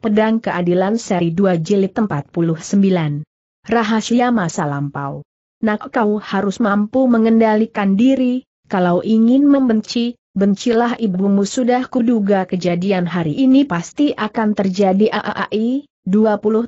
Pedang Keadilan Seri 2 Jilid 49. Rahasia Masa Lampau. Nak kau harus mampu mengendalikan diri, kalau ingin membenci, bencilah ibumu sudah kuduga kejadian hari ini pasti akan terjadi aaai, 20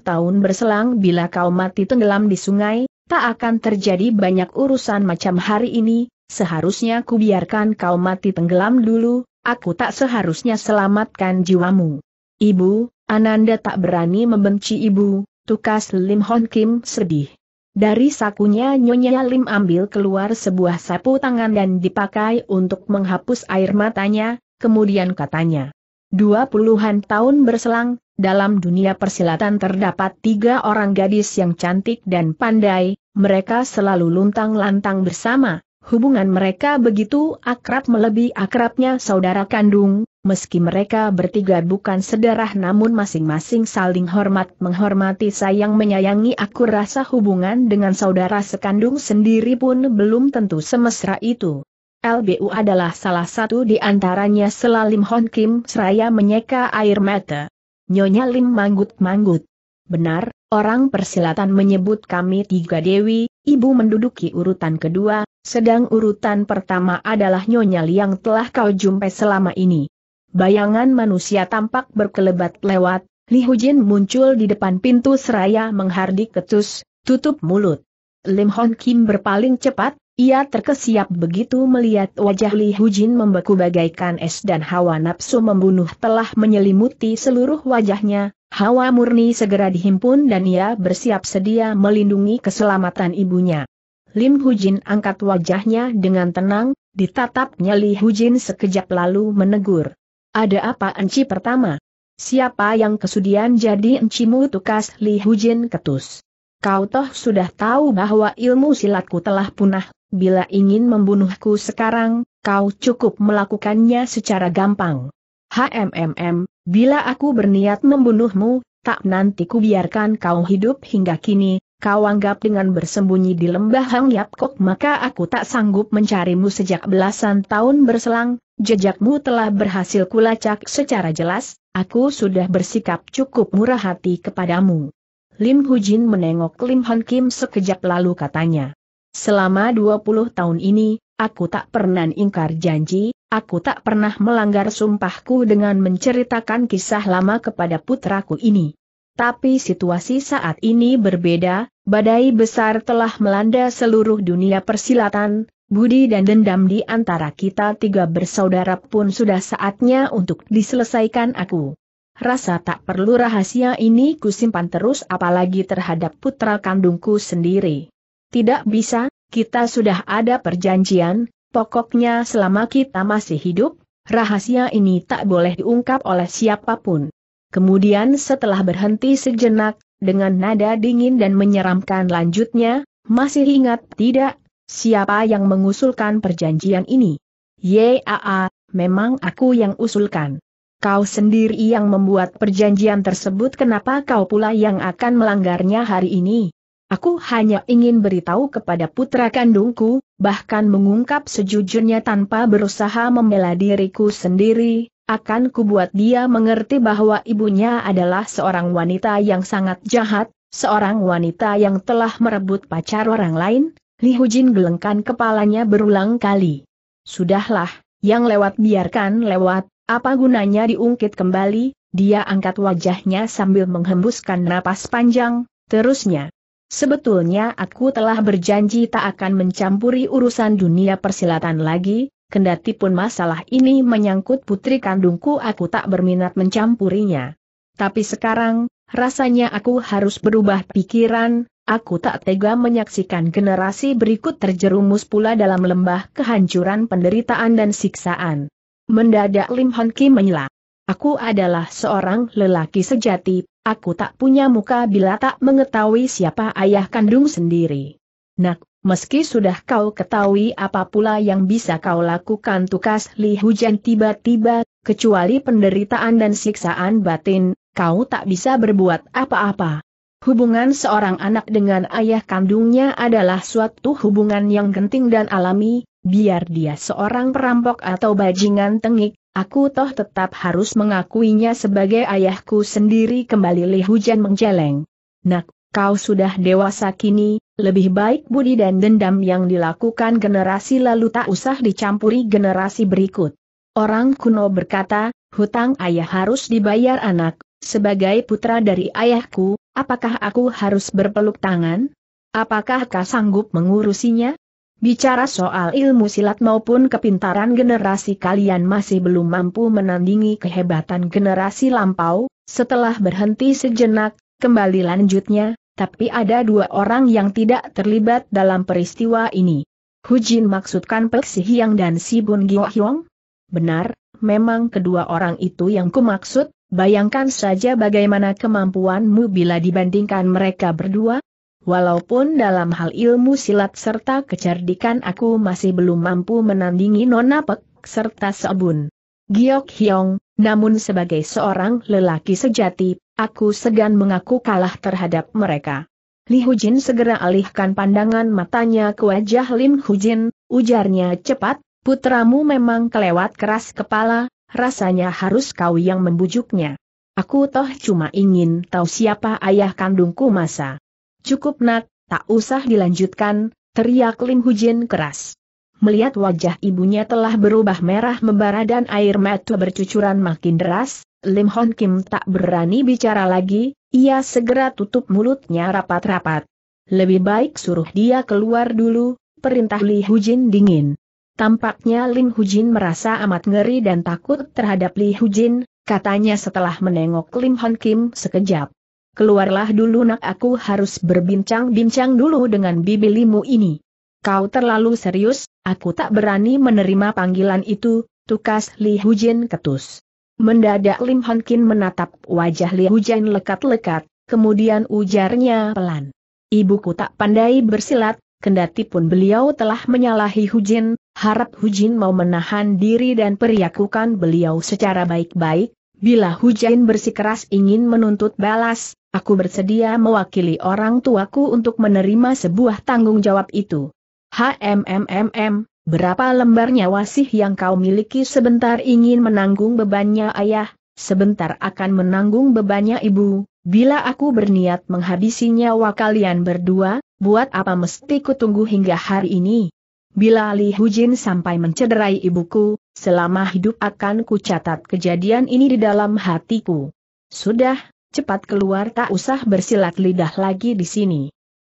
tahun berselang bila kau mati tenggelam di sungai, tak akan terjadi banyak urusan macam hari ini, seharusnya ku biarkan kau mati tenggelam dulu, aku tak seharusnya selamatkan jiwamu. Ibu, Ananda tak berani membenci ibu, tukas Lim Hon Kim sedih. Dari sakunya Nyonya Lim ambil keluar sebuah sapu tangan dan dipakai untuk menghapus air matanya, kemudian katanya. Dua puluhan tahun berselang, dalam dunia persilatan terdapat tiga orang gadis yang cantik dan pandai, mereka selalu luntang-lantang bersama, Hubungan mereka begitu akrab melebihi akrabnya saudara kandung, meski mereka bertiga bukan sedarah namun masing-masing saling hormat menghormati sayang menyayangi aku rasa hubungan dengan saudara sekandung sendiri pun belum tentu semesra itu. LBU adalah salah satu di antaranya selalim Hon Kim seraya menyeka air mata. Nyonya Lim manggut-manggut. Benar, orang persilatan menyebut kami tiga dewi, ibu menduduki urutan kedua, sedang urutan pertama adalah Nyonya yang telah kau jumpai selama ini. Bayangan manusia tampak berkelebat lewat, Li Hujin muncul di depan pintu seraya menghardik ketus, tutup mulut. Lim Hon Kim berpaling cepat, ia terkesiap begitu melihat wajah Li Hujin membeku bagaikan es dan hawa nafsu membunuh telah menyelimuti seluruh wajahnya, Hawa murni segera dihimpun dan ia bersiap sedia melindungi keselamatan ibunya. Lim Hujin angkat wajahnya dengan tenang, ditatapnya Li Hujin sekejap lalu menegur. Ada apa enci pertama? Siapa yang kesudian jadi encimu tukas Li Hujin ketus? Kau toh sudah tahu bahwa ilmu silatku telah punah, bila ingin membunuhku sekarang, kau cukup melakukannya secara gampang. HMMM, bila aku berniat membunuhmu, tak nanti kubiarkan kau hidup hingga kini, kau anggap dengan bersembunyi di lembah Hang kok? maka aku tak sanggup mencarimu sejak belasan tahun berselang, jejakmu telah berhasil kulacak secara jelas, aku sudah bersikap cukup murah hati kepadamu. Lim Hujin menengok Lim Han Kim sekejap lalu katanya. Selama 20 tahun ini, aku tak pernah ingkar janji, Aku tak pernah melanggar sumpahku dengan menceritakan kisah lama kepada putraku ini. Tapi situasi saat ini berbeda, badai besar telah melanda seluruh dunia persilatan, budi dan dendam di antara kita tiga bersaudara pun sudah saatnya untuk diselesaikan aku. Rasa tak perlu rahasia ini kusimpan terus apalagi terhadap putra kandungku sendiri. Tidak bisa, kita sudah ada perjanjian, Pokoknya selama kita masih hidup, rahasia ini tak boleh diungkap oleh siapapun. Kemudian setelah berhenti sejenak, dengan nada dingin dan menyeramkan lanjutnya, masih ingat tidak, siapa yang mengusulkan perjanjian ini? Yaa, memang aku yang usulkan. Kau sendiri yang membuat perjanjian tersebut kenapa kau pula yang akan melanggarnya hari ini? Aku hanya ingin beritahu kepada putra kandungku, bahkan mengungkap sejujurnya tanpa berusaha membela diriku sendiri, akan kubuat dia mengerti bahwa ibunya adalah seorang wanita yang sangat jahat, seorang wanita yang telah merebut pacar orang lain, Li Hujin gelengkan kepalanya berulang kali. Sudahlah, yang lewat biarkan lewat, apa gunanya diungkit kembali, dia angkat wajahnya sambil menghembuskan napas panjang, terusnya. Sebetulnya aku telah berjanji tak akan mencampuri urusan dunia persilatan lagi, kendati pun masalah ini menyangkut putri kandungku aku tak berminat mencampurinya. Tapi sekarang, rasanya aku harus berubah pikiran, aku tak tega menyaksikan generasi berikut terjerumus pula dalam lembah kehancuran penderitaan dan siksaan. Mendadak Lim Hon Ki menyela. Aku adalah seorang lelaki sejati, Aku tak punya muka bila tak mengetahui siapa ayah kandung sendiri. Nak, meski sudah kau ketahui apa pula yang bisa kau lakukan tukas li hujan tiba-tiba, kecuali penderitaan dan siksaan batin, kau tak bisa berbuat apa-apa. Hubungan seorang anak dengan ayah kandungnya adalah suatu hubungan yang genting dan alami, biar dia seorang perampok atau bajingan tengik, Aku toh tetap harus mengakuinya sebagai ayahku sendiri kembali Li Hujan menjeleng. Nak, kau sudah dewasa kini, lebih baik budi dan dendam yang dilakukan generasi lalu tak usah dicampuri generasi berikut. Orang kuno berkata, hutang ayah harus dibayar anak, sebagai putra dari ayahku, apakah aku harus berpeluk tangan? Apakah kau sanggup mengurusinya? Bicara soal ilmu silat maupun kepintaran generasi kalian masih belum mampu menandingi kehebatan generasi lampau, setelah berhenti sejenak, kembali lanjutnya, tapi ada dua orang yang tidak terlibat dalam peristiwa ini. Hu Jin maksudkan Pek Si Hiang dan Si Bun Gyo Hyong? Benar, memang kedua orang itu yang kumaksud, bayangkan saja bagaimana kemampuanmu bila dibandingkan mereka berdua, Walaupun dalam hal ilmu silat serta kecerdikan aku masih belum mampu menandingi Nona Pek, serta Sobun. Giok Hyong, namun sebagai seorang lelaki sejati, aku segan mengaku kalah terhadap mereka. Li Hujin segera alihkan pandangan matanya ke wajah Lim Hujin, ujarnya cepat, putramu memang kelewat keras kepala, rasanya harus kau yang membujuknya. Aku toh cuma ingin tahu siapa ayah kandungku masa. Cukup nak, tak usah dilanjutkan, teriak Lim Hujin keras. Melihat wajah ibunya telah berubah merah membara dan air mata bercucuran makin deras, Lim Hon Kim tak berani bicara lagi, ia segera tutup mulutnya rapat-rapat. Lebih baik suruh dia keluar dulu, perintah Li Hujin dingin. Tampaknya Lim Hujin merasa amat ngeri dan takut terhadap Li Hujin, katanya setelah menengok Lim Hon Kim sekejap. Keluarlah dulu nak aku harus berbincang-bincang dulu dengan bibilimu ini. Kau terlalu serius, aku tak berani menerima panggilan itu, tukas Li Hujin ketus. Mendadak Lim Hon Kin menatap wajah Li Hujin lekat-lekat, kemudian ujarnya pelan. Ibuku tak pandai bersilat, kendati pun beliau telah menyalahi Hujin, harap Hujin mau menahan diri dan periakukan beliau secara baik-baik, Bila hujin bersikeras ingin menuntut balas, Aku bersedia mewakili orang tuaku untuk menerima sebuah tanggung jawab itu. HMMMM, berapa lembar nyawa sih yang kau miliki sebentar ingin menanggung bebannya ayah, sebentar akan menanggung bebannya ibu, bila aku berniat menghabisi nyawa kalian berdua, buat apa mesti kutunggu hingga hari ini? Bila Li Hujin sampai mencederai ibuku, selama hidup akan kucatat kejadian ini di dalam hatiku. Sudah, Cepat keluar tak usah bersilat lidah lagi di sini.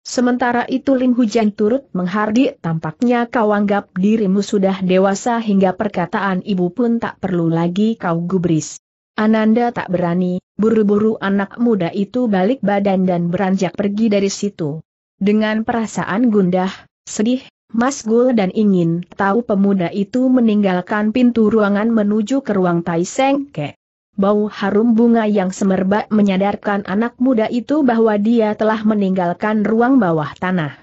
Sementara itu Lim Hujan turut menghardik tampaknya kau anggap dirimu sudah dewasa hingga perkataan ibu pun tak perlu lagi kau gubris. Ananda tak berani, buru-buru anak muda itu balik badan dan beranjak pergi dari situ. Dengan perasaan gundah, sedih, masgul dan ingin tahu pemuda itu meninggalkan pintu ruangan menuju ke ruang Tai Seng Ke. Bau harum bunga yang semerbak menyadarkan anak muda itu bahwa dia telah meninggalkan ruang bawah tanah.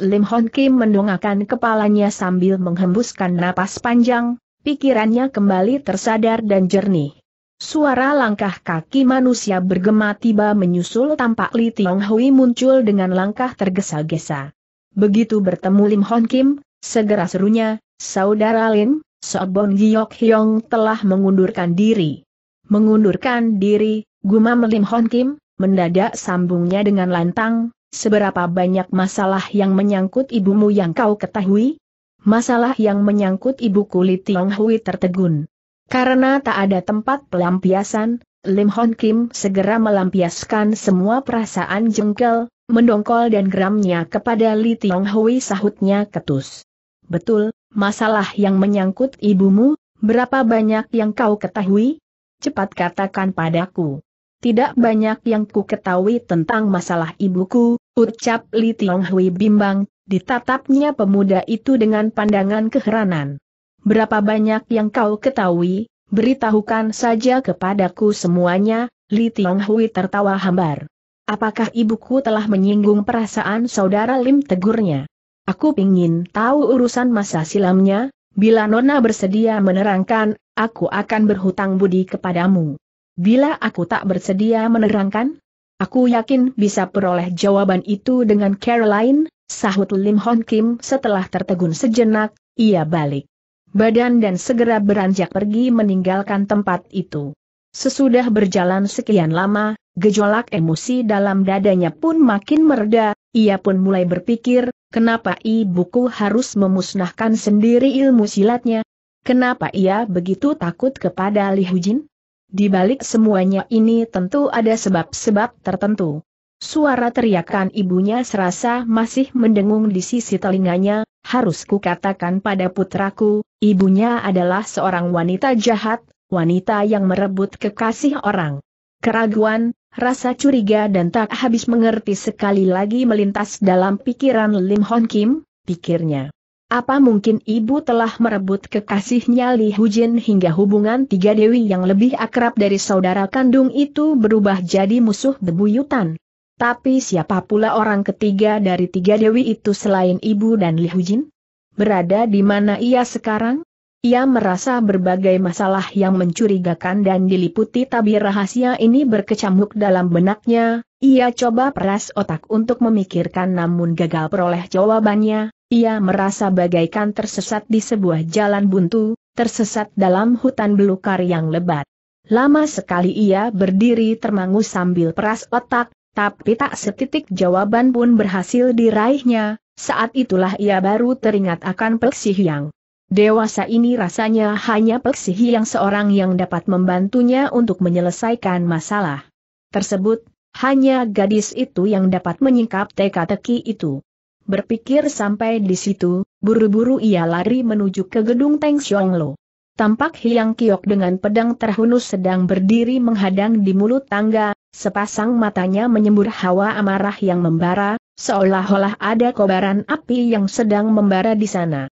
Lim Hon Kim mendongakkan kepalanya sambil menghembuskan napas panjang, pikirannya kembali tersadar dan jernih. Suara langkah kaki manusia bergema tiba menyusul tampak Li Tiong Hui muncul dengan langkah tergesa-gesa. Begitu bertemu Lim Hon Kim, segera serunya, Saudara Lin, Sobon Giyok Hyong telah mengundurkan diri. Mengundurkan diri, gumam Lim Hon Kim, mendadak sambungnya dengan lantang, seberapa banyak masalah yang menyangkut ibumu yang kau ketahui? Masalah yang menyangkut ibuku Li Tiong Hui tertegun. Karena tak ada tempat pelampiasan, Lim Hon Kim segera melampiaskan semua perasaan jengkel, mendongkol dan geramnya kepada Li Tiong Hui sahutnya ketus. Betul, masalah yang menyangkut ibumu, berapa banyak yang kau ketahui? cepat katakan padaku. Tidak banyak yang ku ketahui tentang masalah ibuku, ucap Li Tionghui bimbang, ditatapnya pemuda itu dengan pandangan keheranan. Berapa banyak yang kau ketahui, beritahukan saja kepadaku semuanya, Li Tionghui tertawa hambar. Apakah ibuku telah menyinggung perasaan saudara Lim tegurnya? Aku ingin tahu urusan masa silamnya, Bila Nona bersedia menerangkan, aku akan berhutang budi kepadamu. Bila aku tak bersedia menerangkan, aku yakin bisa peroleh jawaban itu dengan Caroline, sahut Lim Hon Kim setelah tertegun sejenak, ia balik badan dan segera beranjak pergi meninggalkan tempat itu. Sesudah berjalan sekian lama, gejolak emosi dalam dadanya pun makin mereda, ia pun mulai berpikir, Kenapa ibuku harus memusnahkan sendiri ilmu silatnya? Kenapa ia begitu takut kepada Li Hujin? Di balik semuanya ini tentu ada sebab-sebab tertentu. Suara teriakan ibunya serasa masih mendengung di sisi telinganya, harus katakan pada putraku, ibunya adalah seorang wanita jahat, wanita yang merebut kekasih orang. Keraguan, Rasa curiga dan tak habis mengerti sekali lagi melintas dalam pikiran Lim Hon Kim, pikirnya. Apa mungkin ibu telah merebut kekasihnya Li Hujin hingga hubungan tiga dewi yang lebih akrab dari saudara kandung itu berubah jadi musuh bebuyutan? Tapi siapa pula orang ketiga dari tiga dewi itu selain ibu dan Li Hujin? Berada di mana ia sekarang? Ia merasa berbagai masalah yang mencurigakan dan diliputi tabir rahasia ini berkecamuk dalam benaknya, ia coba peras otak untuk memikirkan namun gagal peroleh jawabannya, ia merasa bagaikan tersesat di sebuah jalan buntu, tersesat dalam hutan belukar yang lebat. Lama sekali ia berdiri termangu sambil peras otak, tapi tak setitik jawaban pun berhasil diraihnya, saat itulah ia baru teringat akan peksi hiang. Dewasa ini rasanya hanya Peksihi yang seorang yang dapat membantunya untuk menyelesaikan masalah tersebut, hanya gadis itu yang dapat menyingkap teka-teki itu. Berpikir sampai di situ, buru-buru ia lari menuju ke gedung Teng Lo. Tampak Hiang Kiok dengan pedang terhunus sedang berdiri menghadang di mulut tangga, sepasang matanya menyembur hawa amarah yang membara, seolah-olah ada kobaran api yang sedang membara di sana.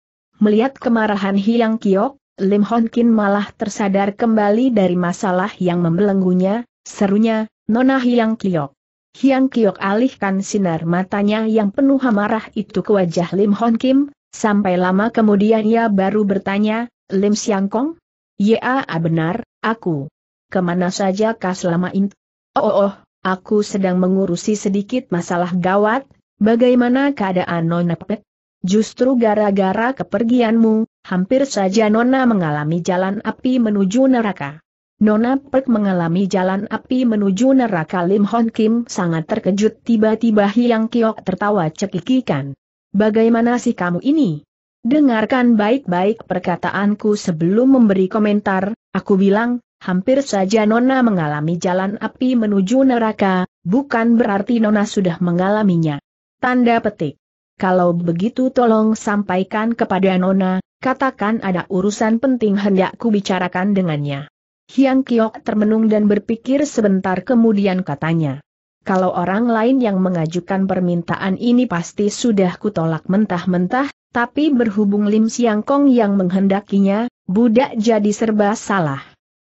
Melihat kemarahan Hiang Kiok, Lim Hon Kin malah tersadar kembali dari masalah yang membelenggunya, serunya, Nona Hiang Kiok. Hiang Kiok alihkan sinar matanya yang penuh amarah itu ke wajah Lim Hon Kim, sampai lama kemudian ia baru bertanya, Lim Siang Kong? Ya benar, aku. Kemana saja kah selama ini? Oh, oh, oh, aku sedang mengurusi sedikit masalah gawat, bagaimana keadaan Nona Pet? Justru gara-gara kepergianmu, hampir saja Nona mengalami jalan api menuju neraka. Nona Perk mengalami jalan api menuju neraka Lim Hon Kim sangat terkejut tiba-tiba Hyang Kiok tertawa cekikikan. Bagaimana sih kamu ini? Dengarkan baik-baik perkataanku sebelum memberi komentar, aku bilang, hampir saja Nona mengalami jalan api menuju neraka, bukan berarti Nona sudah mengalaminya. Tanda petik kalau begitu tolong sampaikan kepada Nona, katakan ada urusan penting hendak ku bicarakan dengannya. Hiang Kiok termenung dan berpikir sebentar kemudian katanya. Kalau orang lain yang mengajukan permintaan ini pasti sudah kutolak mentah-mentah, tapi berhubung Lim Siang Kong yang menghendakinya, budak jadi serba salah.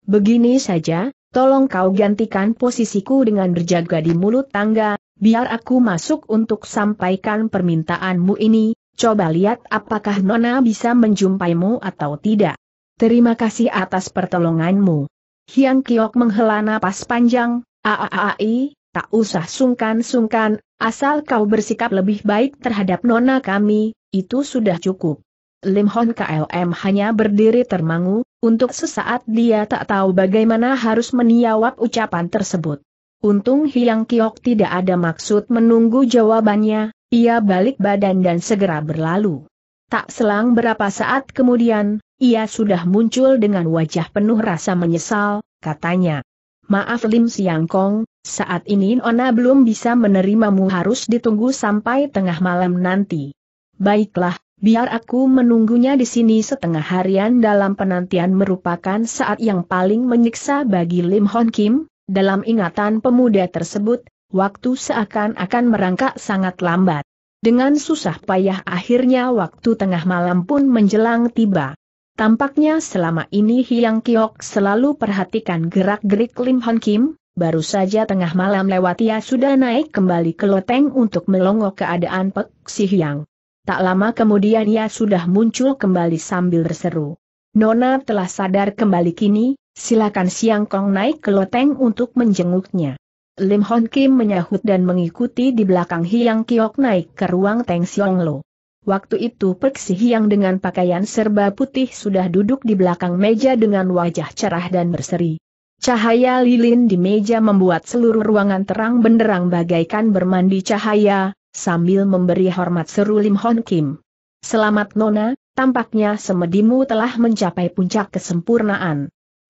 Begini saja, tolong kau gantikan posisiku dengan berjaga di mulut tangga, biar aku masuk untuk sampaikan permintaanmu ini, coba lihat apakah Nona bisa menjumpaimu atau tidak. Terima kasih atas pertolonganmu. Hiang Kiok menghela napas panjang, aaai, tak usah sungkan-sungkan, asal kau bersikap lebih baik terhadap Nona kami, itu sudah cukup. Lim Hon KLM hanya berdiri termangu, untuk sesaat dia tak tahu bagaimana harus meniawab ucapan tersebut. Untung Hiang Kiok tidak ada maksud menunggu jawabannya, ia balik badan dan segera berlalu. Tak selang berapa saat kemudian, ia sudah muncul dengan wajah penuh rasa menyesal, katanya. Maaf Lim Siang Kong, saat ini Nona belum bisa menerimamu harus ditunggu sampai tengah malam nanti. Baiklah, biar aku menunggunya di sini setengah harian dalam penantian merupakan saat yang paling menyiksa bagi Lim Hon Kim, dalam ingatan pemuda tersebut, waktu seakan-akan merangkak sangat lambat. Dengan susah payah akhirnya waktu tengah malam pun menjelang tiba. Tampaknya selama ini Hyang Kiok selalu perhatikan gerak-gerik Lim Hon Kim, baru saja tengah malam lewat ia sudah naik kembali ke loteng untuk melongok keadaan Pek Si Hyang. Tak lama kemudian ia sudah muncul kembali sambil berseru. Nona telah sadar kembali kini, silakan Siang Kong naik ke loteng untuk menjenguknya. Lim Hon Kim menyahut dan mengikuti di belakang Hiang Kiok naik ke ruang Teng Siong Lo. Waktu itu Si Hiang dengan pakaian serba putih sudah duduk di belakang meja dengan wajah cerah dan berseri. Cahaya lilin di meja membuat seluruh ruangan terang benderang bagaikan bermandi cahaya, sambil memberi hormat seru Lim Hon Kim. Selamat Nona, tampaknya semedimu telah mencapai puncak kesempurnaan.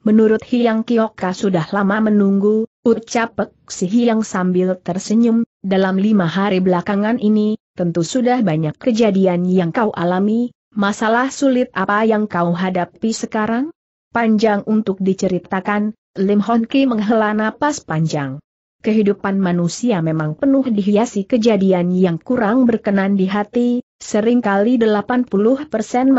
Menurut Hiang Kioka sudah lama menunggu, ucap Pek si Hiang sambil tersenyum, dalam lima hari belakangan ini, tentu sudah banyak kejadian yang kau alami, masalah sulit apa yang kau hadapi sekarang? Panjang untuk diceritakan, Lim Hon Ki menghela napas panjang kehidupan manusia memang penuh dihiasi kejadian yang kurang berkenan di hati, seringkali 80%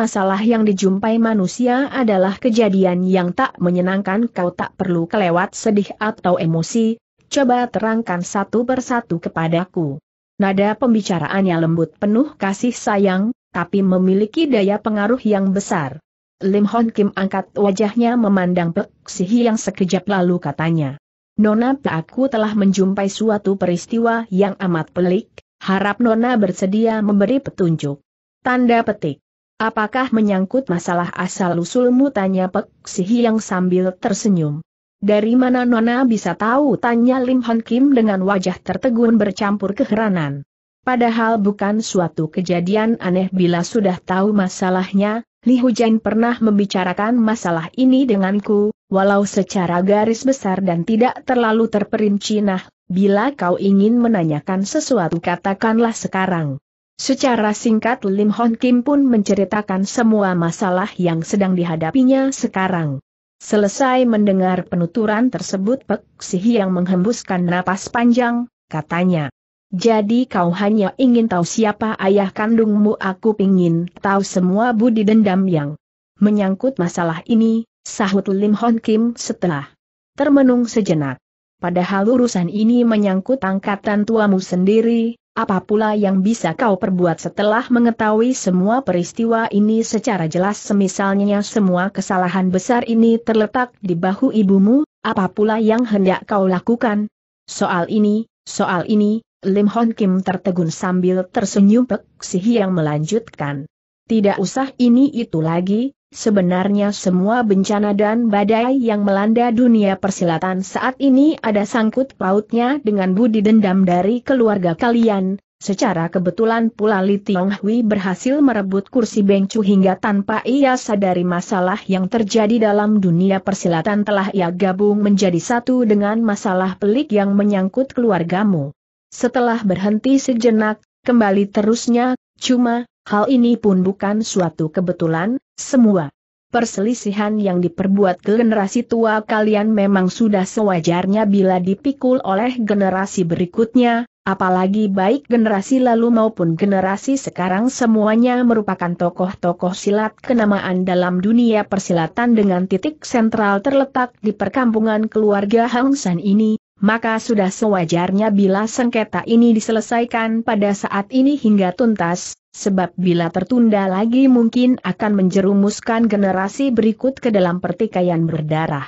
masalah yang dijumpai manusia adalah kejadian yang tak menyenangkan kau tak perlu kelewat sedih atau emosi, coba terangkan satu persatu kepadaku. Nada pembicaraannya lembut penuh kasih sayang, tapi memiliki daya pengaruh yang besar. Lim Hon Kim angkat wajahnya memandang Pek Sihi yang sekejap lalu katanya. Nona aku telah menjumpai suatu peristiwa yang amat pelik, harap Nona bersedia memberi petunjuk. Tanda petik. Apakah menyangkut masalah asal-usulmu tanya Pek Sihi yang sambil tersenyum. Dari mana Nona bisa tahu tanya Lim Hon Kim dengan wajah tertegun bercampur keheranan. Padahal bukan suatu kejadian aneh bila sudah tahu masalahnya, Li Hujan pernah membicarakan masalah ini denganku, walau secara garis besar dan tidak terlalu terperinci nah, bila kau ingin menanyakan sesuatu katakanlah sekarang. Secara singkat Lim Hon Kim pun menceritakan semua masalah yang sedang dihadapinya sekarang. Selesai mendengar penuturan tersebut Pek Sihi yang menghembuskan napas panjang, katanya. Jadi kau hanya ingin tahu siapa ayah kandungmu aku ingin tahu semua budi dendam yang menyangkut masalah ini, sahut Lim Hon Kim setelah termenung sejenak. Padahal urusan ini menyangkut angkatan tuamu sendiri, apa pula yang bisa kau perbuat setelah mengetahui semua peristiwa ini secara jelas semisalnya semua kesalahan besar ini terletak di bahu ibumu, apa pula yang hendak kau lakukan? Soal ini, soal ini, Lim Hon Kim tertegun sambil tersenyum Pek Si yang melanjutkan. Tidak usah ini itu lagi, Sebenarnya semua bencana dan badai yang melanda dunia persilatan saat ini ada sangkut pautnya dengan budi dendam dari keluarga kalian. Secara kebetulan pula Li Tionghui berhasil merebut kursi Bengcu hingga tanpa ia sadari masalah yang terjadi dalam dunia persilatan telah ia gabung menjadi satu dengan masalah pelik yang menyangkut keluargamu. Setelah berhenti sejenak, kembali terusnya, cuma, Hal ini pun bukan suatu kebetulan, semua perselisihan yang diperbuat ke generasi tua kalian memang sudah sewajarnya bila dipikul oleh generasi berikutnya, apalagi baik generasi lalu maupun generasi sekarang semuanya merupakan tokoh-tokoh silat kenamaan dalam dunia persilatan dengan titik sentral terletak di perkampungan keluarga Hang San ini, maka sudah sewajarnya bila sengketa ini diselesaikan pada saat ini hingga tuntas, sebab bila tertunda lagi mungkin akan menjerumuskan generasi berikut ke dalam pertikaian berdarah.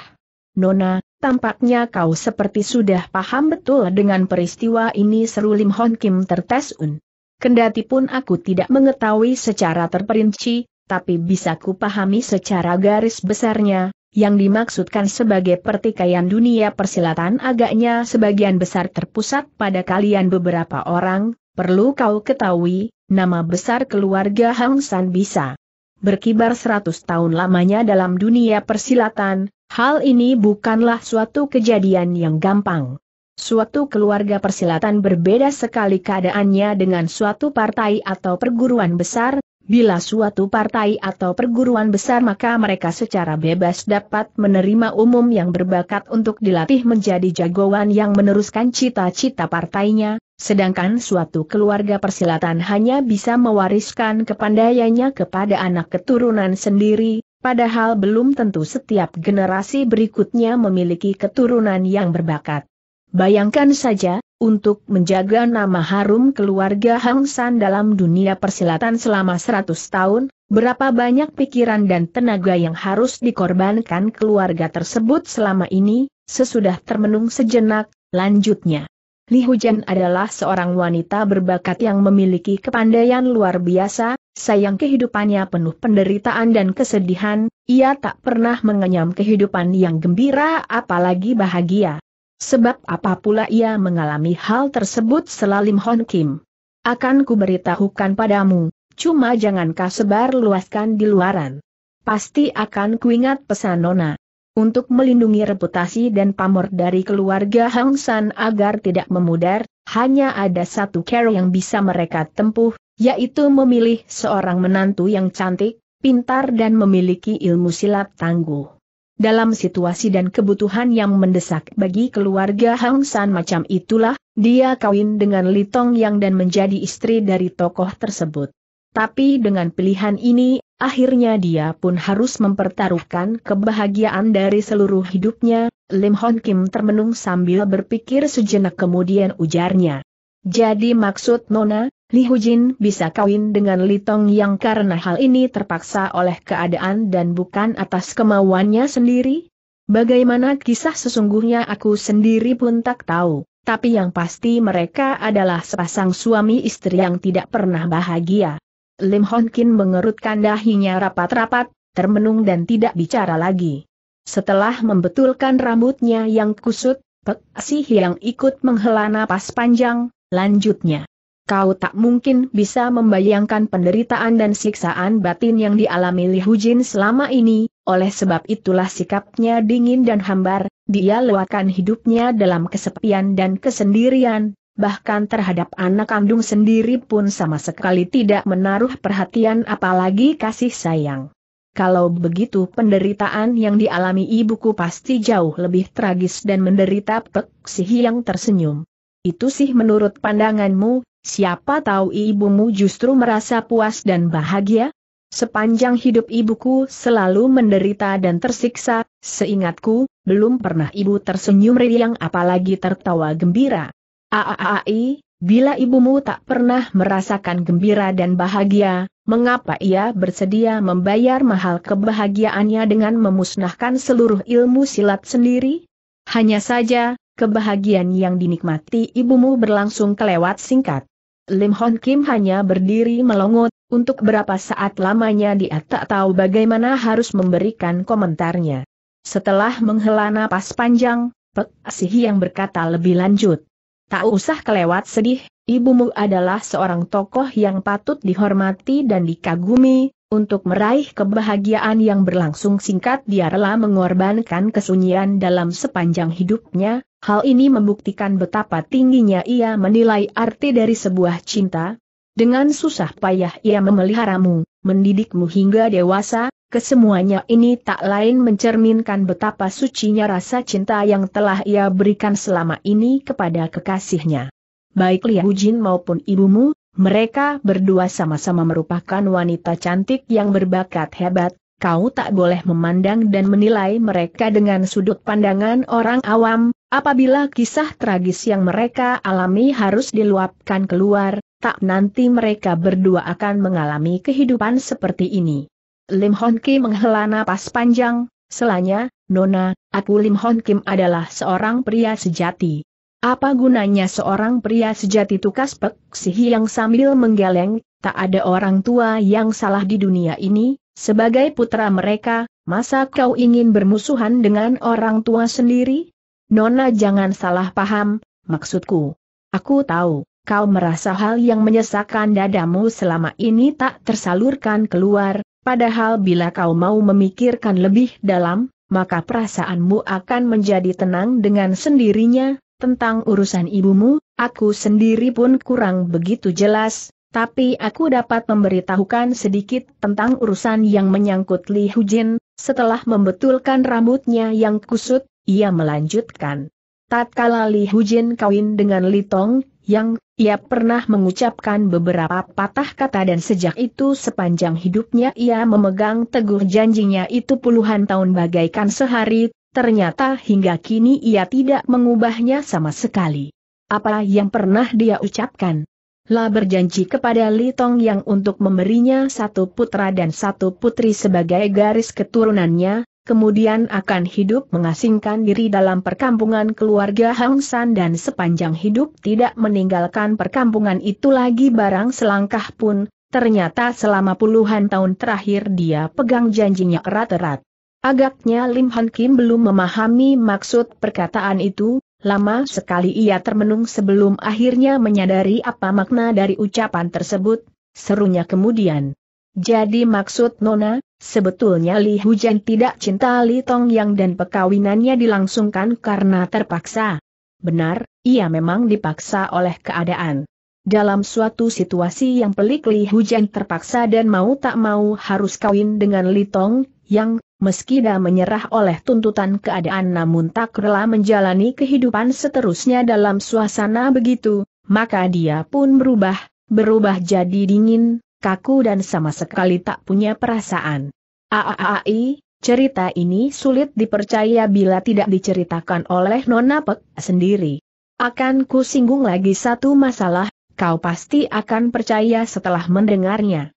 Nona, tampaknya kau seperti sudah paham betul dengan peristiwa ini seru Lim Hon Kim tertesun. Kendati aku tidak mengetahui secara terperinci, tapi bisa kupahami secara garis besarnya, yang dimaksudkan sebagai pertikaian dunia persilatan agaknya sebagian besar terpusat pada kalian beberapa orang, perlu kau ketahui, nama besar keluarga Hang San bisa berkibar 100 tahun lamanya dalam dunia persilatan, hal ini bukanlah suatu kejadian yang gampang. Suatu keluarga persilatan berbeda sekali keadaannya dengan suatu partai atau perguruan besar, bila suatu partai atau perguruan besar maka mereka secara bebas dapat menerima umum yang berbakat untuk dilatih menjadi jagoan yang meneruskan cita-cita partainya, Sedangkan suatu keluarga persilatan hanya bisa mewariskan kepandaiannya kepada anak keturunan sendiri, padahal belum tentu setiap generasi berikutnya memiliki keturunan yang berbakat. Bayangkan saja, untuk menjaga nama harum keluarga Hang San dalam dunia persilatan selama 100 tahun, berapa banyak pikiran dan tenaga yang harus dikorbankan keluarga tersebut selama ini, sesudah termenung sejenak, lanjutnya. Li Hujan adalah seorang wanita berbakat yang memiliki kepandaian luar biasa, sayang kehidupannya penuh penderitaan dan kesedihan, ia tak pernah mengenyam kehidupan yang gembira apalagi bahagia. Sebab apa pula ia mengalami hal tersebut selalim Hon Kim. Akan kuberitahukan padamu, cuma jangan kasebar luaskan di luaran. Pasti akan kuingat pesan Nona. Untuk melindungi reputasi dan pamor dari keluarga Hang San agar tidak memudar, hanya ada satu cara yang bisa mereka tempuh, yaitu memilih seorang menantu yang cantik, pintar dan memiliki ilmu silat tangguh. Dalam situasi dan kebutuhan yang mendesak bagi keluarga Hang San macam itulah, dia kawin dengan Litong Yang dan menjadi istri dari tokoh tersebut. Tapi dengan pilihan ini, akhirnya dia pun harus mempertaruhkan kebahagiaan dari seluruh hidupnya, Lim Hon Kim termenung sambil berpikir sejenak kemudian ujarnya. Jadi maksud Nona, Li Hujin bisa kawin dengan Li Tong yang karena hal ini terpaksa oleh keadaan dan bukan atas kemauannya sendiri? Bagaimana kisah sesungguhnya aku sendiri pun tak tahu, tapi yang pasti mereka adalah sepasang suami istri yang tidak pernah bahagia. Lim Hon Kin mengerutkan dahinya rapat-rapat, termenung dan tidak bicara lagi. Setelah membetulkan rambutnya yang kusut, Pek Sih yang ikut menghela napas panjang, lanjutnya. Kau tak mungkin bisa membayangkan penderitaan dan siksaan batin yang dialami Li Jin selama ini, oleh sebab itulah sikapnya dingin dan hambar, dia lewatkan hidupnya dalam kesepian dan kesendirian, bahkan terhadap anak kandung sendiri pun sama sekali tidak menaruh perhatian apalagi kasih sayang. Kalau begitu penderitaan yang dialami ibuku pasti jauh lebih tragis dan menderita Pek yang tersenyum. Itu sih menurut pandanganmu, siapa tahu ibumu justru merasa puas dan bahagia? Sepanjang hidup ibuku selalu menderita dan tersiksa, seingatku, belum pernah ibu tersenyum riang apalagi tertawa gembira. Aaai, bila ibumu tak pernah merasakan gembira dan bahagia, mengapa ia bersedia membayar mahal kebahagiaannya dengan memusnahkan seluruh ilmu silat sendiri? Hanya saja, kebahagiaan yang dinikmati ibumu berlangsung kelewat singkat. Lim Hon Kim hanya berdiri melongot, untuk berapa saat lamanya dia tak tahu bagaimana harus memberikan komentarnya. Setelah menghela napas panjang, Pek Asihi yang berkata lebih lanjut. Tak usah kelewat sedih, ibumu adalah seorang tokoh yang patut dihormati dan dikagumi, untuk meraih kebahagiaan yang berlangsung singkat dia rela mengorbankan kesunyian dalam sepanjang hidupnya, hal ini membuktikan betapa tingginya ia menilai arti dari sebuah cinta. Dengan susah payah ia memeliharamu, mendidikmu hingga dewasa, Kesemuanya ini tak lain mencerminkan betapa sucinya rasa cinta yang telah ia berikan selama ini kepada kekasihnya. Baik Liu Jin maupun ibumu, mereka berdua sama-sama merupakan wanita cantik yang berbakat hebat, kau tak boleh memandang dan menilai mereka dengan sudut pandangan orang awam, apabila kisah tragis yang mereka alami harus diluapkan keluar, tak nanti mereka berdua akan mengalami kehidupan seperti ini. Lim Hon Kim menghela napas panjang, selanya, Nona, aku Lim Hon Kim adalah seorang pria sejati. Apa gunanya seorang pria sejati tukas pek sihi yang sambil menggeleng, tak ada orang tua yang salah di dunia ini, sebagai putra mereka, masa kau ingin bermusuhan dengan orang tua sendiri? Nona jangan salah paham, maksudku. Aku tahu, kau merasa hal yang menyesakan dadamu selama ini tak tersalurkan keluar, Padahal bila kau mau memikirkan lebih dalam, maka perasaanmu akan menjadi tenang dengan sendirinya, tentang urusan ibumu, aku sendiri pun kurang begitu jelas, tapi aku dapat memberitahukan sedikit tentang urusan yang menyangkut Li Hujin, setelah membetulkan rambutnya yang kusut, ia melanjutkan. Tatkala Li Hujin kawin dengan Li Tong, yang ia pernah mengucapkan beberapa patah kata dan sejak itu sepanjang hidupnya ia memegang teguh janjinya itu puluhan tahun bagaikan sehari, ternyata hingga kini ia tidak mengubahnya sama sekali. Apa yang pernah dia ucapkan? La berjanji kepada Li Tong yang untuk memberinya satu putra dan satu putri sebagai garis keturunannya, kemudian akan hidup mengasingkan diri dalam perkampungan keluarga Hang San dan sepanjang hidup tidak meninggalkan perkampungan itu lagi barang selangkah pun, ternyata selama puluhan tahun terakhir dia pegang janjinya erat-erat. Agaknya Lim Han Kim belum memahami maksud perkataan itu, lama sekali ia termenung sebelum akhirnya menyadari apa makna dari ucapan tersebut, serunya kemudian. Jadi maksud Nona, Sebetulnya Li Hujan tidak cinta Li Tong Yang dan perkawinannya dilangsungkan karena terpaksa. Benar, ia memang dipaksa oleh keadaan. Dalam suatu situasi yang pelik Li Hujan terpaksa dan mau tak mau harus kawin dengan Li Tong, yang, meski dah menyerah oleh tuntutan keadaan namun tak rela menjalani kehidupan seterusnya dalam suasana begitu, maka dia pun berubah, berubah jadi dingin, kaku dan sama sekali tak punya perasaan. Aaai, cerita ini sulit dipercaya bila tidak diceritakan oleh Nona Pek sendiri. Akan ku singgung lagi satu masalah, kau pasti akan percaya setelah mendengarnya.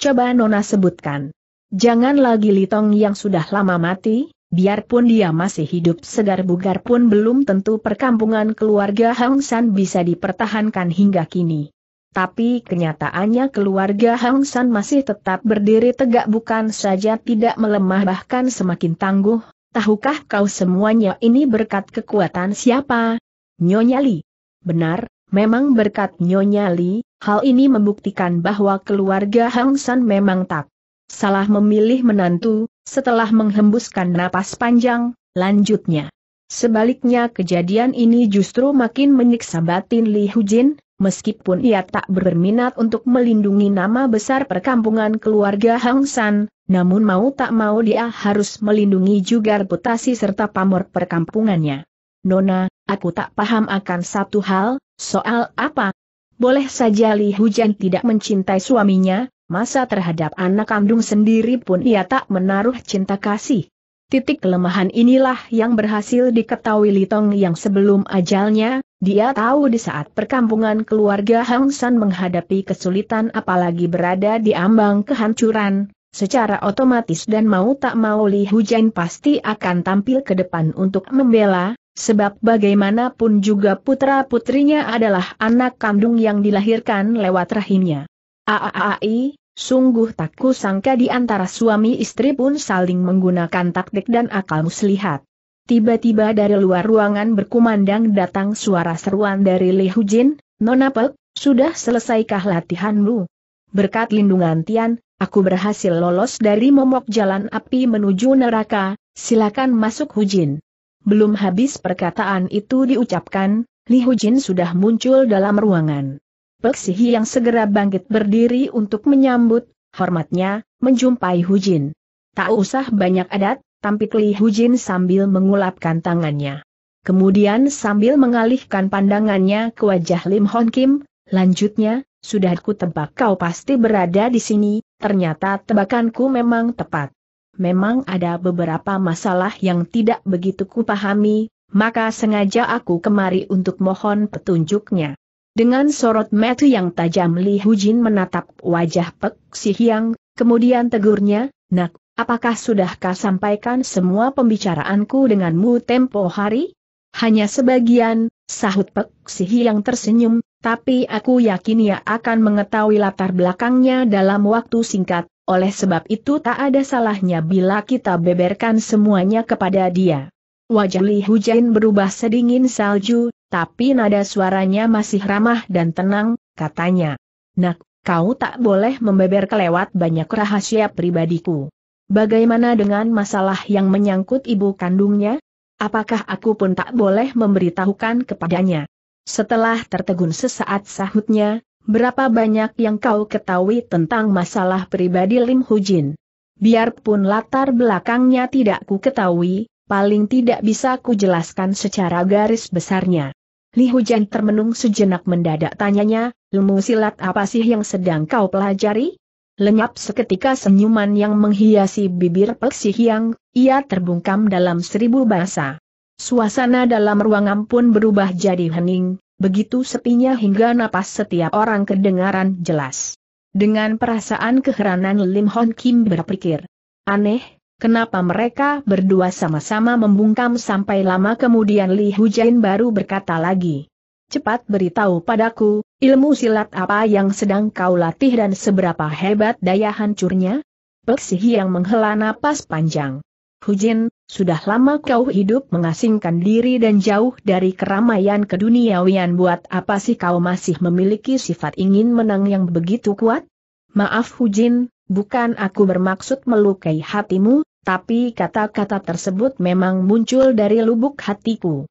Coba Nona sebutkan. Jangan lagi Litong yang sudah lama mati, biarpun dia masih hidup segar bugar pun belum tentu perkampungan keluarga Hang San bisa dipertahankan hingga kini tapi kenyataannya keluarga Hang San masih tetap berdiri tegak bukan saja tidak melemah bahkan semakin tangguh. Tahukah kau semuanya ini berkat kekuatan siapa? Nyonya Li. Benar, memang berkat Nyonya Li, hal ini membuktikan bahwa keluarga Hang San memang tak salah memilih menantu, setelah menghembuskan napas panjang, lanjutnya. Sebaliknya kejadian ini justru makin menyiksa batin Li Hujin, meskipun ia tak berminat untuk melindungi nama besar perkampungan keluarga Hang San, namun mau tak mau dia harus melindungi juga reputasi serta pamor perkampungannya. Nona, aku tak paham akan satu hal, soal apa? Boleh saja Li Hujan tidak mencintai suaminya, masa terhadap anak kandung sendiri pun ia tak menaruh cinta kasih. Titik kelemahan inilah yang berhasil diketahui Litong yang sebelum ajalnya, dia tahu di saat perkampungan keluarga Hang San menghadapi kesulitan apalagi berada di ambang kehancuran, secara otomatis dan mau tak mau Li Hujan pasti akan tampil ke depan untuk membela, sebab bagaimanapun juga putra-putrinya adalah anak kandung yang dilahirkan lewat rahimnya. Aaai, sungguh tak kusangka di antara suami istri pun saling menggunakan taktik dan akal muslihat. Tiba-tiba dari luar ruangan berkumandang datang suara seruan dari Li Hujin, Nona Pek, sudah selesaikah latihanmu? Berkat lindungan Tian, aku berhasil lolos dari momok jalan api menuju neraka, silakan masuk Hujin. Belum habis perkataan itu diucapkan, Li Hujin sudah muncul dalam ruangan. Pek Sihi yang segera bangkit berdiri untuk menyambut, hormatnya, menjumpai Hujin. Tak usah banyak adat, tampik Li Hujin sambil mengulapkan tangannya. Kemudian sambil mengalihkan pandangannya ke wajah Lim Hon Kim, lanjutnya, sudah ku tebak kau pasti berada di sini, ternyata tebakanku memang tepat. Memang ada beberapa masalah yang tidak begitu kupahami, maka sengaja aku kemari untuk mohon petunjuknya. Dengan sorot mata yang tajam Li Hujin menatap wajah Pek Si Hyang, kemudian tegurnya, Nak, Apakah sudahkah sampaikan semua pembicaraanku denganmu tempo hari? Hanya sebagian, sahut Pek Sihi yang tersenyum, tapi aku yakin ia akan mengetahui latar belakangnya dalam waktu singkat, oleh sebab itu tak ada salahnya bila kita beberkan semuanya kepada dia. Wajah Li Hujain berubah sedingin salju, tapi nada suaranya masih ramah dan tenang, katanya. Nak, kau tak boleh membeber kelewat banyak rahasia pribadiku. Bagaimana dengan masalah yang menyangkut ibu kandungnya? Apakah aku pun tak boleh memberitahukan kepadanya? Setelah tertegun sesaat sahutnya, berapa banyak yang kau ketahui tentang masalah pribadi Lim Jin? Biarpun latar belakangnya tidak ku ketahui, paling tidak bisa ku jelaskan secara garis besarnya. Li Jin termenung sejenak mendadak tanyanya, ilmu silat apa sih yang sedang kau pelajari? Lenyap seketika senyuman yang menghiasi bibir Peksi Hiang, ia terbungkam dalam seribu bahasa. Suasana dalam ruangan pun berubah jadi hening, begitu sepinya hingga napas setiap orang kedengaran jelas. Dengan perasaan keheranan Lim Hon Kim berpikir, aneh, kenapa mereka berdua sama-sama membungkam sampai lama kemudian Li Jain baru berkata lagi cepat beritahu padaku, ilmu silat apa yang sedang kau latih dan seberapa hebat daya hancurnya? Peksihi yang menghela napas panjang. Hujin, sudah lama kau hidup mengasingkan diri dan jauh dari keramaian keduniawian buat apa sih kau masih memiliki sifat ingin menang yang begitu kuat? Maaf Hujin, bukan aku bermaksud melukai hatimu, tapi kata-kata tersebut memang muncul dari lubuk hatiku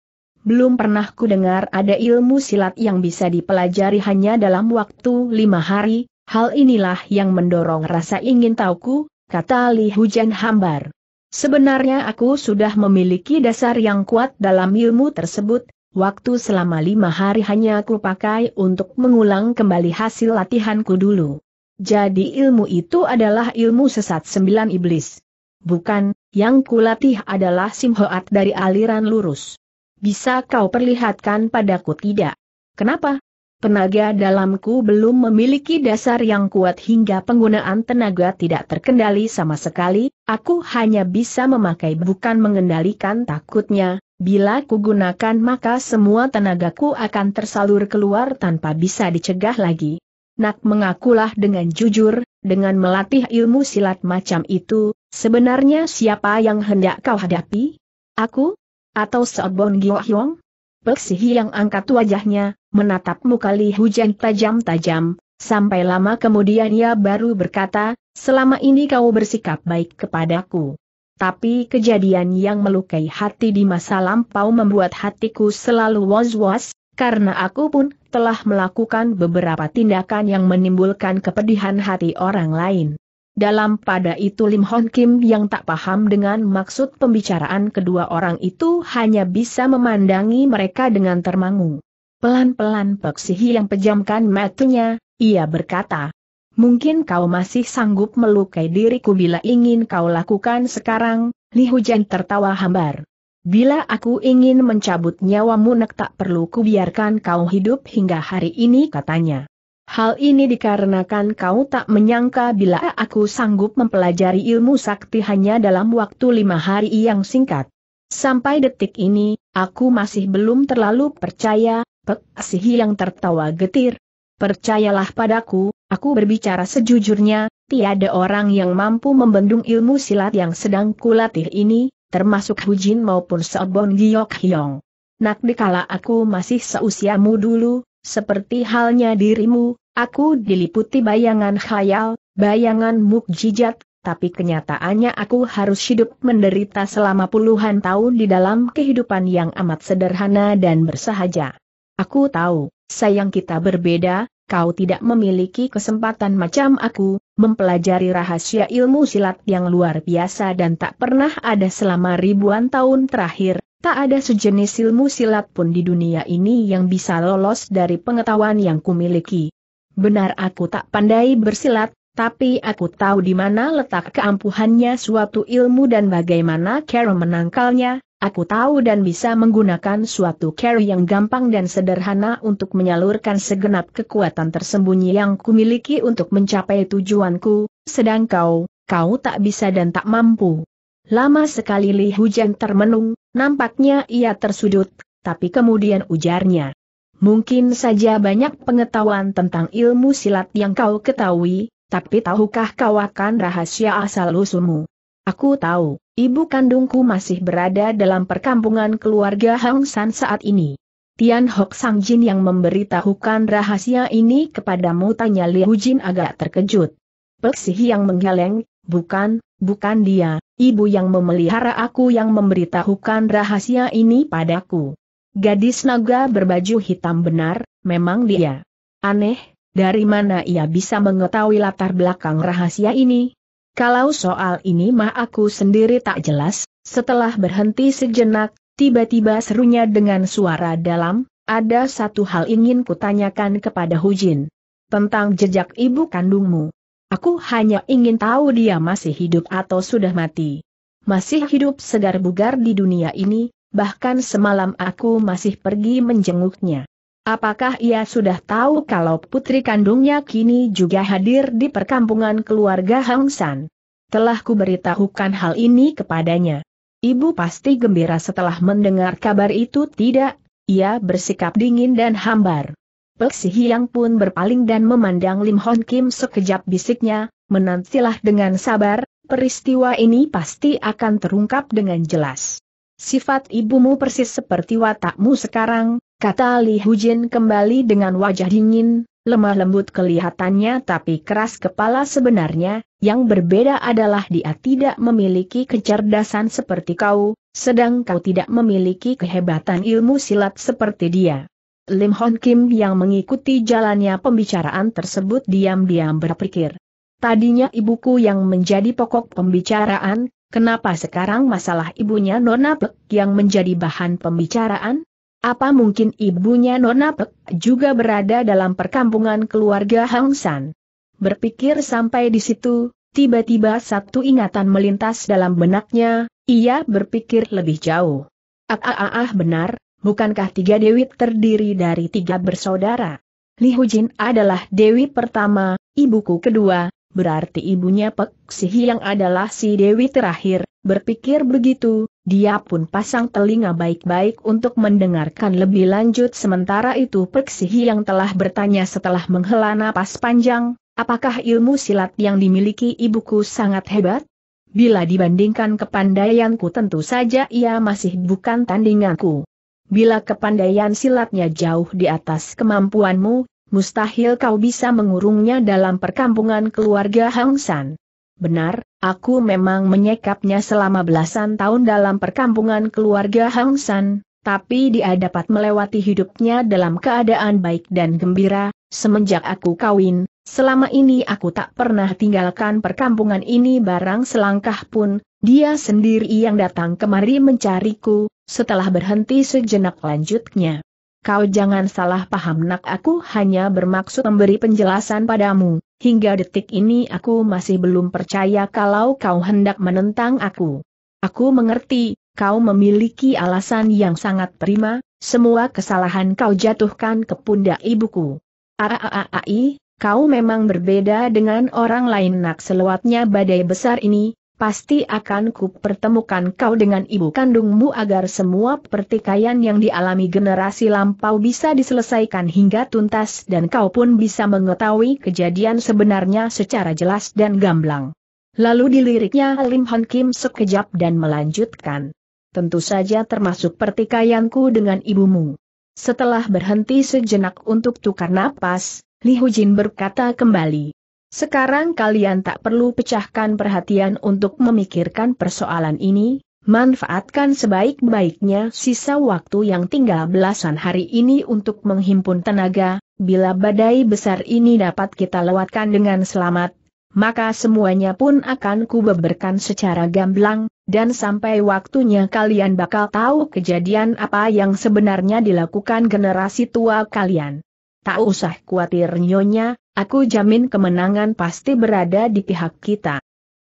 belum pernah ku dengar ada ilmu silat yang bisa dipelajari hanya dalam waktu lima hari, hal inilah yang mendorong rasa ingin tahuku, kata Li Hujan Hambar. Sebenarnya aku sudah memiliki dasar yang kuat dalam ilmu tersebut, waktu selama lima hari hanya aku pakai untuk mengulang kembali hasil latihanku dulu. Jadi ilmu itu adalah ilmu sesat sembilan iblis. Bukan, yang kulatih adalah simhoat dari aliran lurus bisa kau perlihatkan padaku tidak? Kenapa? Tenaga dalamku belum memiliki dasar yang kuat hingga penggunaan tenaga tidak terkendali sama sekali, aku hanya bisa memakai bukan mengendalikan takutnya, bila kugunakan maka semua tenagaku akan tersalur keluar tanpa bisa dicegah lagi. Nak mengakulah dengan jujur, dengan melatih ilmu silat macam itu, sebenarnya siapa yang hendak kau hadapi? Aku? Atau Seobon Gyo Hyung? Pek yang angkat wajahnya, menatap muka Li Hujan tajam-tajam, sampai lama kemudian ia baru berkata, selama ini kau bersikap baik kepadaku. Tapi kejadian yang melukai hati di masa lampau membuat hatiku selalu was-was, karena aku pun telah melakukan beberapa tindakan yang menimbulkan kepedihan hati orang lain. Dalam pada itu Lim Hon Kim yang tak paham dengan maksud pembicaraan kedua orang itu hanya bisa memandangi mereka dengan termangu. Pelan-pelan Pek Sihi yang pejamkan matanya, ia berkata, Mungkin kau masih sanggup melukai diriku bila ingin kau lakukan sekarang, Li Hujan tertawa hambar. Bila aku ingin mencabut nyawamu nek tak perlu kubiarkan kau hidup hingga hari ini katanya. Hal ini dikarenakan kau tak menyangka bila aku sanggup mempelajari ilmu sakti hanya dalam waktu lima hari yang singkat. Sampai detik ini, aku masih belum terlalu percaya, Pek Sihi yang tertawa getir. Percayalah padaku, aku berbicara sejujurnya, tiada orang yang mampu membendung ilmu silat yang sedang kulatih ini, termasuk Hujin maupun Seobon Giok Hyong. Nak dikala aku masih seusiamu dulu, seperti halnya dirimu, aku diliputi bayangan khayal, bayangan mukjizat, tapi kenyataannya aku harus hidup menderita selama puluhan tahun di dalam kehidupan yang amat sederhana dan bersahaja. Aku tahu, sayang kita berbeda, kau tidak memiliki kesempatan macam aku, mempelajari rahasia ilmu silat yang luar biasa dan tak pernah ada selama ribuan tahun terakhir, Tak ada sejenis ilmu silat pun di dunia ini yang bisa lolos dari pengetahuan yang kumiliki. Benar aku tak pandai bersilat, tapi aku tahu di mana letak keampuhannya suatu ilmu dan bagaimana cara menangkalnya, aku tahu dan bisa menggunakan suatu cara yang gampang dan sederhana untuk menyalurkan segenap kekuatan tersembunyi yang kumiliki untuk mencapai tujuanku, sedang kau, kau tak bisa dan tak mampu. Lama sekali Li Hujan termenung, Nampaknya ia tersudut, tapi kemudian ujarnya. Mungkin saja banyak pengetahuan tentang ilmu silat yang kau ketahui, tapi tahukah kau akan rahasia asal-usulmu? Aku tahu, ibu kandungku masih berada dalam perkampungan keluarga Hang San saat ini. Tian Hok Sang Jin yang memberitahukan rahasia ini kepadamu tanya Liu Jin agak terkejut. Peksi yang menggeleng, bukan, bukan dia, Ibu yang memelihara aku yang memberitahukan rahasia ini padaku. Gadis naga berbaju hitam benar, memang dia. Aneh, dari mana ia bisa mengetahui latar belakang rahasia ini? Kalau soal ini mah aku sendiri tak jelas, setelah berhenti sejenak, tiba-tiba serunya dengan suara dalam, ada satu hal ingin kutanyakan kepada Hujin. Tentang jejak ibu kandungmu. Aku hanya ingin tahu dia masih hidup atau sudah mati. Masih hidup segar bugar di dunia ini, bahkan semalam aku masih pergi menjenguknya. Apakah ia sudah tahu kalau putri kandungnya kini juga hadir di perkampungan keluarga Hang San? Telah kuberitahukan hal ini kepadanya. Ibu pasti gembira setelah mendengar kabar itu tidak, ia bersikap dingin dan hambar. Pek Si pun berpaling dan memandang Lim Hon Kim sekejap bisiknya, menantilah dengan sabar, peristiwa ini pasti akan terungkap dengan jelas. Sifat ibumu persis seperti watakmu sekarang, kata Li Hujin kembali dengan wajah dingin, lemah lembut kelihatannya tapi keras kepala sebenarnya, yang berbeda adalah dia tidak memiliki kecerdasan seperti kau, sedang kau tidak memiliki kehebatan ilmu silat seperti dia. Lim Hon Kim yang mengikuti jalannya pembicaraan tersebut diam-diam berpikir. Tadinya ibuku yang menjadi pokok pembicaraan, kenapa sekarang masalah ibunya Nona Pek yang menjadi bahan pembicaraan? Apa mungkin ibunya Nona Pek juga berada dalam perkampungan keluarga Hang San? Berpikir sampai di situ, tiba-tiba satu ingatan melintas dalam benaknya, ia berpikir lebih jauh. Ah ah ah, ah benar, Bukankah tiga dewi terdiri dari tiga bersaudara? Li Hujin adalah dewi pertama, ibuku kedua, berarti ibunya Pek yang adalah si dewi terakhir. Berpikir begitu, dia pun pasang telinga baik-baik untuk mendengarkan lebih lanjut sementara itu Pek yang telah bertanya setelah menghela napas panjang, apakah ilmu silat yang dimiliki ibuku sangat hebat? Bila dibandingkan kepandaianku tentu saja ia masih bukan tandinganku. Bila kepandaian silatnya jauh di atas kemampuanmu, mustahil kau bisa mengurungnya dalam perkampungan keluarga Hang San. Benar, aku memang menyekapnya selama belasan tahun dalam perkampungan keluarga Hang San, tapi dia dapat melewati hidupnya dalam keadaan baik dan gembira, semenjak aku kawin, selama ini aku tak pernah tinggalkan perkampungan ini barang selangkah pun, dia sendiri yang datang kemari mencariku, setelah berhenti sejenak lanjutnya. Kau jangan salah paham nak aku hanya bermaksud memberi penjelasan padamu, hingga detik ini aku masih belum percaya kalau kau hendak menentang aku. Aku mengerti, kau memiliki alasan yang sangat prima, semua kesalahan kau jatuhkan ke pundak ibuku. Aaai, kau memang berbeda dengan orang lain nak selewatnya badai besar ini, pasti akan kupertemukan kau dengan ibu kandungmu agar semua pertikaian yang dialami generasi lampau bisa diselesaikan hingga tuntas dan kau pun bisa mengetahui kejadian sebenarnya secara jelas dan gamblang. Lalu diliriknya Lim Hon Kim sekejap dan melanjutkan. Tentu saja termasuk pertikaianku dengan ibumu. Setelah berhenti sejenak untuk tukar napas, Li Hujin berkata kembali. Sekarang kalian tak perlu pecahkan perhatian untuk memikirkan persoalan ini, manfaatkan sebaik-baiknya sisa waktu yang tinggal belasan hari ini untuk menghimpun tenaga, bila badai besar ini dapat kita lewatkan dengan selamat, maka semuanya pun akan kubeberkan secara gamblang, dan sampai waktunya kalian bakal tahu kejadian apa yang sebenarnya dilakukan generasi tua kalian. Tak usah khawatir nyonya, Aku jamin kemenangan pasti berada di pihak kita.